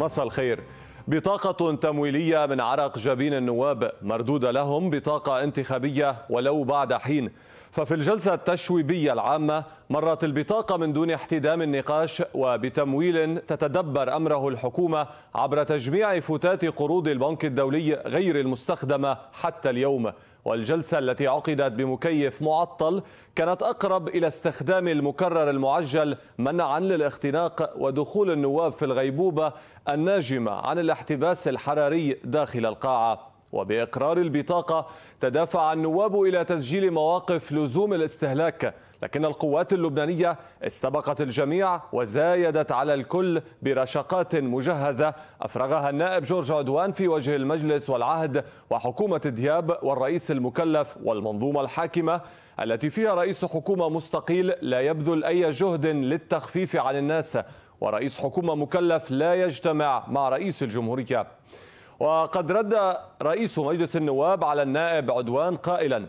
مساء الخير بطاقة تمويلية من عرق جبين النواب مردودة لهم بطاقة انتخابية ولو بعد حين ففي الجلسة التشويبية العامة مرت البطاقة من دون احتدام النقاش وبتمويل تتدبر أمره الحكومة عبر تجميع فتات قروض البنك الدولي غير المستخدمة حتى اليوم والجلسة التي عقدت بمكيف معطل كانت أقرب إلى استخدام المكرر المعجل منعا للاختناق ودخول النواب في الغيبوبة الناجمة عن الاحتباس الحراري داخل القاعة وبإقرار البطاقة تدافع النواب إلى تسجيل مواقف لزوم الاستهلاك لكن القوات اللبنانية استبقت الجميع وزايدت على الكل برشقات مجهزة أفرغها النائب جورج عدوان في وجه المجلس والعهد وحكومة دياب والرئيس المكلف والمنظومة الحاكمة التي فيها رئيس حكومة مستقيل لا يبذل أي جهد للتخفيف عن الناس ورئيس حكومة مكلف لا يجتمع مع رئيس الجمهورية وقد رد رئيس مجلس النواب على النائب عدوان قائلا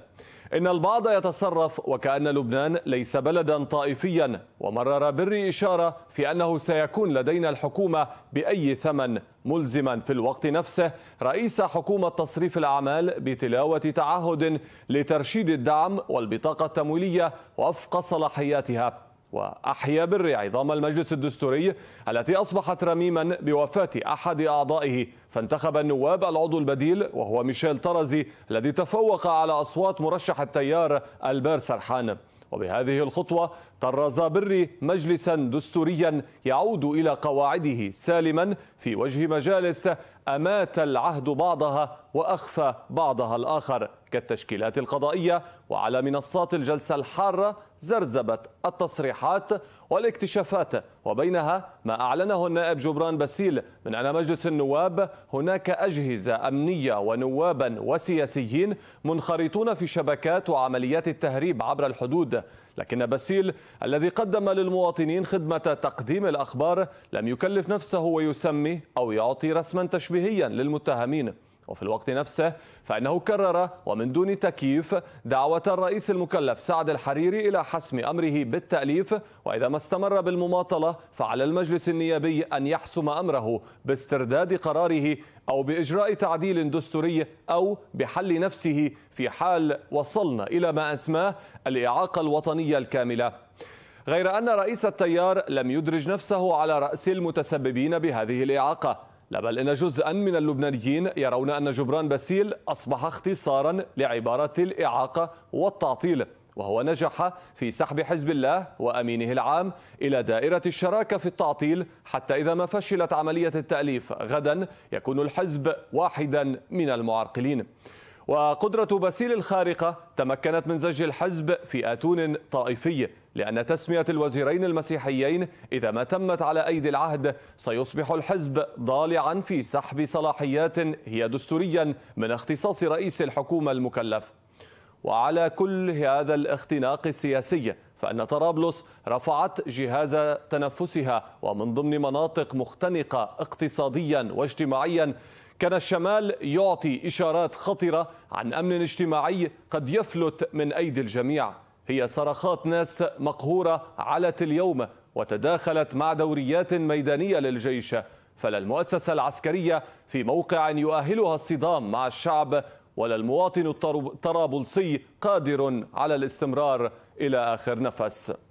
إن البعض يتصرف وكأن لبنان ليس بلدا طائفيا ومرر بري إشارة في أنه سيكون لدينا الحكومة بأي ثمن ملزما في الوقت نفسه رئيس حكومة تصريف الأعمال بتلاوة تعهد لترشيد الدعم والبطاقة التمويلية وفق صلاحياتها وأحيا بر عظام المجلس الدستوري التي أصبحت رميما بوفاة أحد أعضائه فانتخب النواب العضو البديل وهو ميشيل طرزي الذي تفوق على أصوات مرشح التيار البير سرحان وبهذه الخطوة طرز بري مجلسا دستوريا يعود إلى قواعده سالما في وجه مجالس أمات العهد بعضها وأخفى بعضها الآخر كالتشكيلات القضائية وعلى منصات الجلسة الحارة زرزبت التصريحات والاكتشافات وبينها ما أعلنه النائب جبران باسيل من أن مجلس النواب هناك أجهزة أمنية ونوابا وسياسيين منخرطون في شبكات وعمليات التهريب عبر الحدود لكن باسيل الذي قدم للمواطنين خدمة تقديم الأخبار لم يكلف نفسه ويسمي أو يعطي رسما تشبيهيا للمتهمين وفي الوقت نفسه فإنه كرر ومن دون تكييف دعوة الرئيس المكلف سعد الحريري إلى حسم أمره بالتأليف وإذا ما استمر بالمماطلة فعلى المجلس النيابي أن يحسم أمره باسترداد قراره أو بإجراء تعديل دستوري أو بحل نفسه في حال وصلنا إلى ما أسماه الإعاقة الوطنية الكاملة غير أن رئيس التيار لم يدرج نفسه على رأس المتسببين بهذه الإعاقة لا بل إن جزءا من اللبنانيين يرون أن جبران باسيل أصبح اختصارا لعبارة الإعاقة والتعطيل وهو نجح في سحب حزب الله وأمينه العام إلى دائرة الشراكة في التعطيل حتى إذا ما فشلت عملية التأليف غدا يكون الحزب واحدا من المعرقلين وقدرة باسيل الخارقة تمكنت من زج الحزب في آتون طائفي لأن تسمية الوزيرين المسيحيين إذا ما تمت على أيدي العهد سيصبح الحزب ضالعا في سحب صلاحيات هي دستوريا من اختصاص رئيس الحكومة المكلف وعلى كل هذا الاختناق السياسي فأن طرابلس رفعت جهاز تنفسها ومن ضمن مناطق مختنقة اقتصاديا واجتماعيا كان الشمال يعطي إشارات خطرة عن أمن اجتماعي قد يفلت من أيدي الجميع هي صرخات ناس مقهورة علت اليوم وتداخلت مع دوريات ميدانية للجيش فلا المؤسسة العسكرية في موقع يؤهلها الصدام مع الشعب ولا المواطن الطرابلسي قادر على الاستمرار إلى آخر نفس